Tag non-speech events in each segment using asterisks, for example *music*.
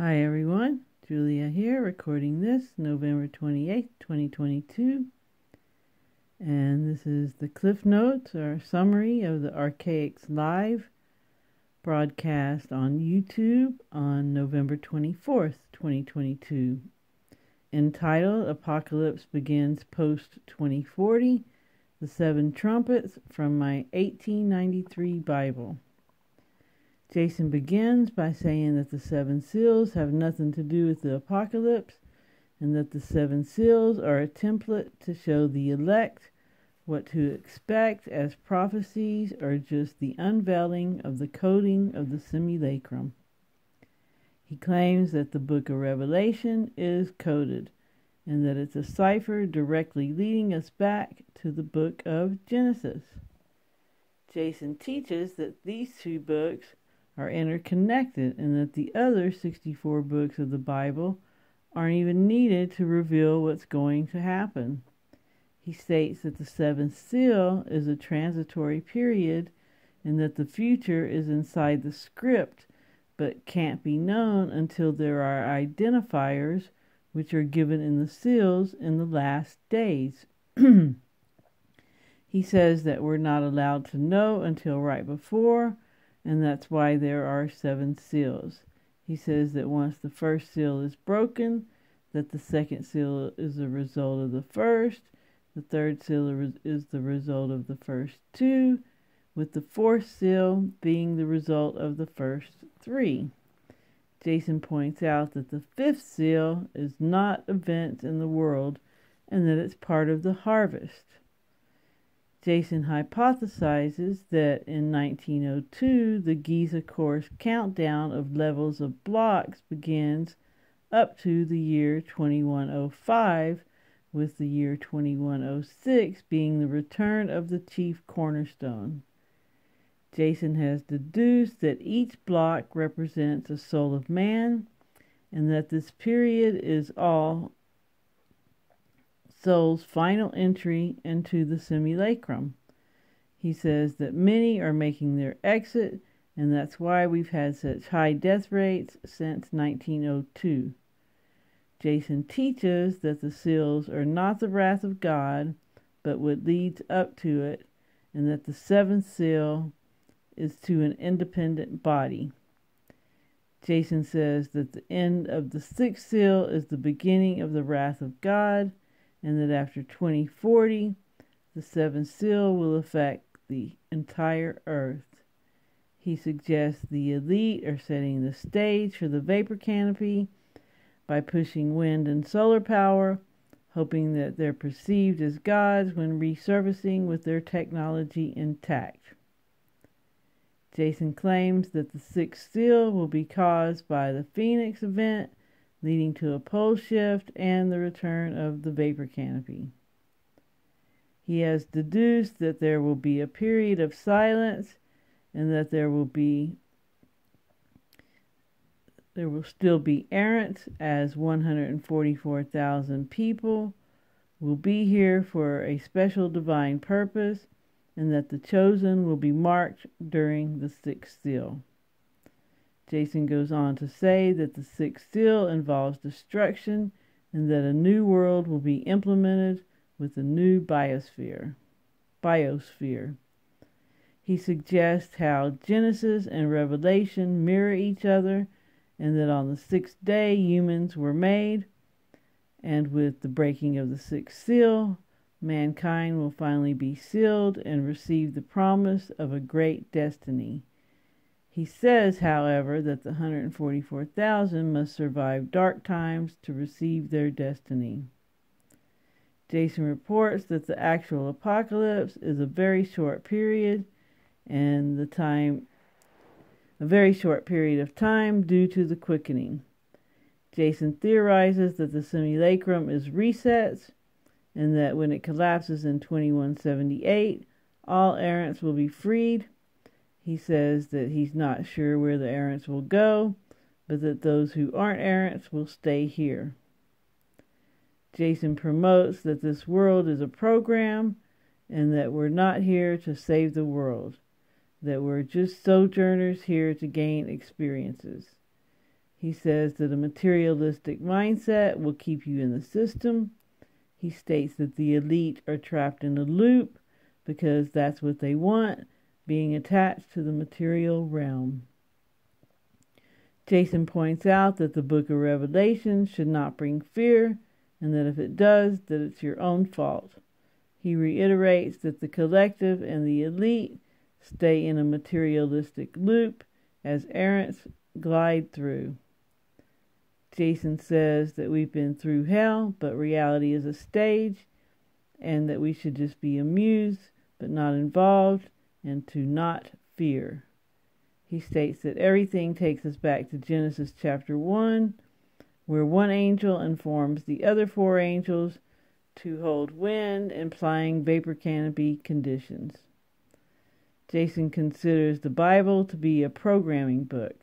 Hi everyone, Julia here, recording this November 28th, 2022. And this is the Cliff Notes or summary of the Archaics Live broadcast on YouTube on November 24th, 2022, entitled Apocalypse Begins Post 2040 The Seven Trumpets from my 1893 Bible. Jason begins by saying that the seven seals have nothing to do with the apocalypse and that the seven seals are a template to show the elect what to expect as prophecies are just the unveiling of the coding of the simulacrum. He claims that the book of Revelation is coded and that it's a cipher directly leading us back to the book of Genesis. Jason teaches that these two books are interconnected and that the other 64 books of the Bible aren't even needed to reveal what's going to happen. He states that the seventh seal is a transitory period and that the future is inside the script but can't be known until there are identifiers which are given in the seals in the last days. *clears throat* he says that we're not allowed to know until right before and that's why there are seven seals. He says that once the first seal is broken, that the second seal is the result of the first, the third seal is the result of the first two, with the fourth seal being the result of the first three. Jason points out that the fifth seal is not events in the world and that it's part of the harvest. Jason hypothesizes that in 1902, the Giza course countdown of levels of blocks begins up to the year 2105, with the year 2106 being the return of the chief cornerstone. Jason has deduced that each block represents a soul of man and that this period is all soul's final entry into the simulacrum. He says that many are making their exit, and that's why we've had such high death rates since 1902. Jason teaches that the seals are not the wrath of God, but what leads up to it, and that the seventh seal is to an independent body. Jason says that the end of the sixth seal is the beginning of the wrath of God, and that after 2040, the seventh seal will affect the entire earth. He suggests the elite are setting the stage for the vapor canopy by pushing wind and solar power, hoping that they're perceived as gods when resurfacing with their technology intact. Jason claims that the sixth seal will be caused by the Phoenix event leading to a pole shift and the return of the vapor canopy. He has deduced that there will be a period of silence and that there will be there will still be errant as 144,000 people will be here for a special divine purpose and that the chosen will be marked during the sixth seal. Jason goes on to say that the sixth seal involves destruction and that a new world will be implemented with a new biosphere. Biosphere. He suggests how Genesis and Revelation mirror each other and that on the sixth day humans were made, and with the breaking of the sixth seal, mankind will finally be sealed and receive the promise of a great destiny. He says, however, that the 144,000 must survive dark times to receive their destiny. Jason reports that the actual apocalypse is a very short period and the time a very short period of time due to the quickening. Jason theorizes that the simulacrum is reset, and that when it collapses in 2178, all errants will be freed he says that he's not sure where the errants will go, but that those who aren't errants will stay here. Jason promotes that this world is a program and that we're not here to save the world, that we're just sojourners here to gain experiences. He says that a materialistic mindset will keep you in the system. He states that the elite are trapped in a loop because that's what they want being attached to the material realm. Jason points out that the book of Revelation should not bring fear, and that if it does, that it's your own fault. He reiterates that the collective and the elite stay in a materialistic loop as errants glide through. Jason says that we've been through hell, but reality is a stage, and that we should just be amused but not involved, and to not fear. He states that everything takes us back to Genesis chapter 1, where one angel informs the other four angels to hold wind, implying vapor canopy conditions. Jason considers the Bible to be a programming book.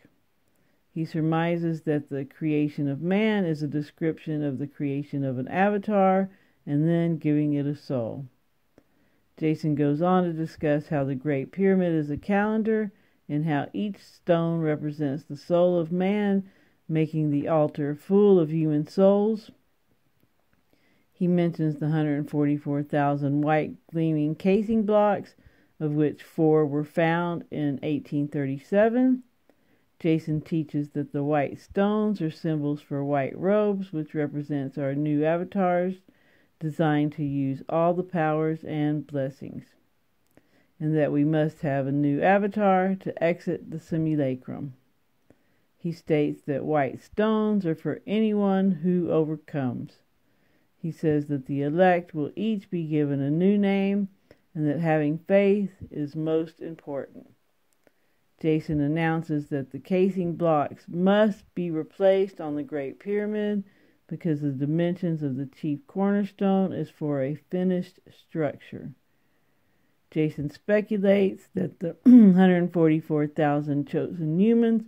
He surmises that the creation of man is a description of the creation of an avatar and then giving it a soul. Jason goes on to discuss how the Great Pyramid is a calendar and how each stone represents the soul of man, making the altar full of human souls. He mentions the 144,000 white gleaming casing blocks, of which four were found in 1837. Jason teaches that the white stones are symbols for white robes, which represents our new avatars designed to use all the powers and blessings, and that we must have a new avatar to exit the simulacrum. He states that white stones are for anyone who overcomes. He says that the elect will each be given a new name and that having faith is most important. Jason announces that the casing blocks must be replaced on the Great Pyramid because the dimensions of the chief cornerstone is for a finished structure. Jason speculates that the *clears throat* 144,000 chosen humans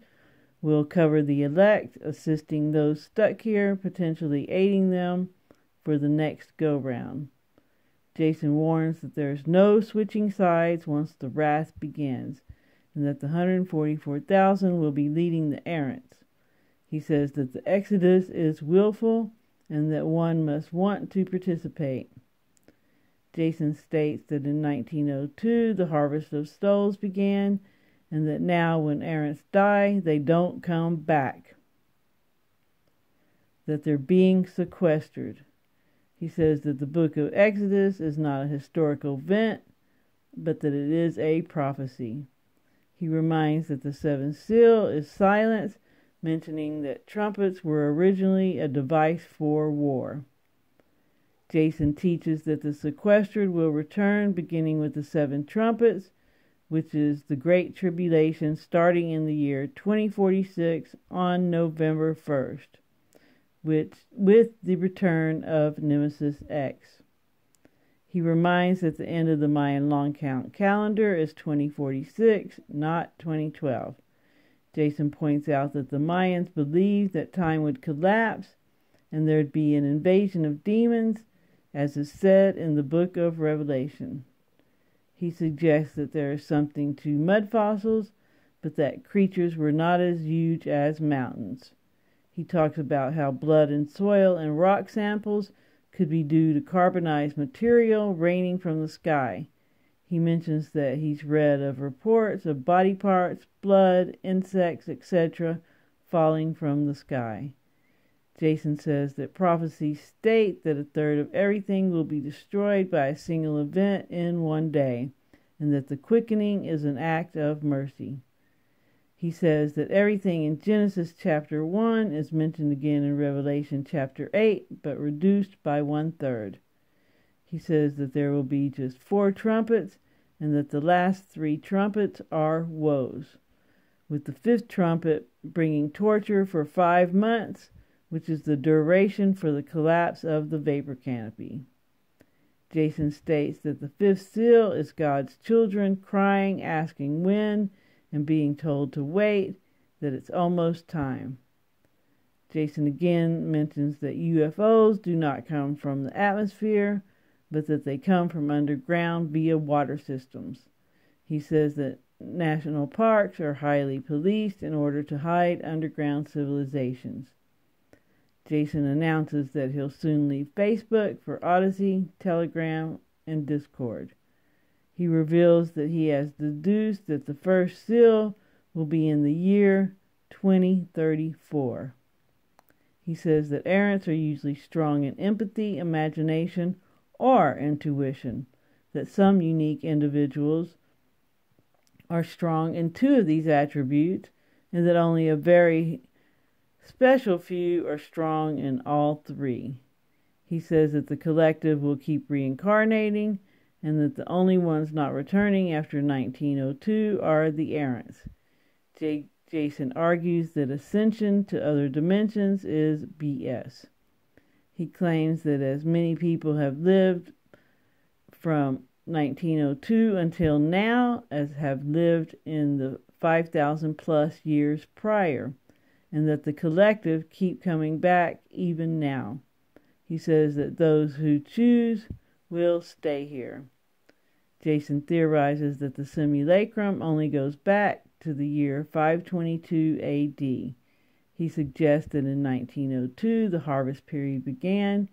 will cover the elect, assisting those stuck here, potentially aiding them for the next go round. Jason warns that there is no switching sides once the wrath begins, and that the 144,000 will be leading the errands. He says that the Exodus is willful and that one must want to participate. Jason states that in 1902 the harvest of souls began and that now when errants die, they don't come back, that they're being sequestered. He says that the book of Exodus is not a historical event, but that it is a prophecy. He reminds that the seventh seal is silence mentioning that trumpets were originally a device for war. Jason teaches that the sequestered will return beginning with the seven trumpets, which is the Great Tribulation starting in the year 2046 on November 1st, which, with the return of Nemesis X. He reminds that the end of the Mayan long count calendar is 2046, not 2012. Jason points out that the Mayans believed that time would collapse and there'd be an invasion of demons, as is said in the book of Revelation. He suggests that there is something to mud fossils, but that creatures were not as huge as mountains. He talks about how blood and soil and rock samples could be due to carbonized material raining from the sky. He mentions that he's read of reports of body parts, blood, insects, etc., falling from the sky. Jason says that prophecies state that a third of everything will be destroyed by a single event in one day, and that the quickening is an act of mercy. He says that everything in Genesis chapter 1 is mentioned again in Revelation chapter 8, but reduced by one third. He says that there will be just four trumpets and that the last three trumpets are woes, with the fifth trumpet bringing torture for five months, which is the duration for the collapse of the vapor canopy. Jason states that the fifth seal is God's children crying, asking when, and being told to wait, that it's almost time. Jason again mentions that UFOs do not come from the atmosphere, but that they come from underground via water systems. He says that national parks are highly policed in order to hide underground civilizations. Jason announces that he'll soon leave Facebook for Odyssey, Telegram, and Discord. He reveals that he has deduced that the first seal will be in the year 2034. He says that errants are usually strong in empathy, imagination, or intuition, that some unique individuals are strong in two of these attributes, and that only a very special few are strong in all three. He says that the collective will keep reincarnating and that the only ones not returning after 1902 are the errants. J- Jason argues that ascension to other dimensions is BS. He claims that as many people have lived from 1902 until now as have lived in the 5,000 plus years prior, and that the collective keep coming back even now. He says that those who choose will stay here. Jason theorizes that the simulacrum only goes back to the year 522 AD. He suggests that in 1902 the harvest period began,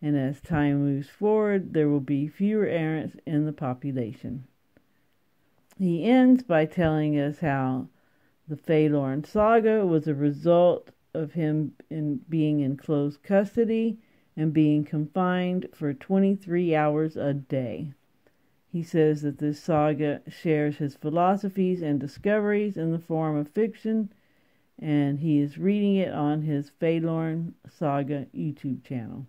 and as time moves forward, there will be fewer errants in the population. He ends by telling us how the Faylorn saga was a result of him in being in close custody and being confined for 23 hours a day. He says that this saga shares his philosophies and discoveries in the form of fiction and he is reading it on his Phalorn Saga YouTube channel.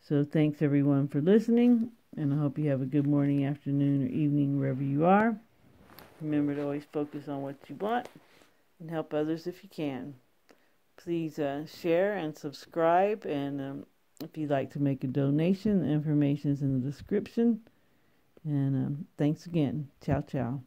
So thanks everyone for listening, and I hope you have a good morning, afternoon, or evening wherever you are. Remember to always focus on what you want and help others if you can. Please uh, share and subscribe. And um, if you'd like to make a donation, the information is in the description. And um, thanks again. Ciao, ciao.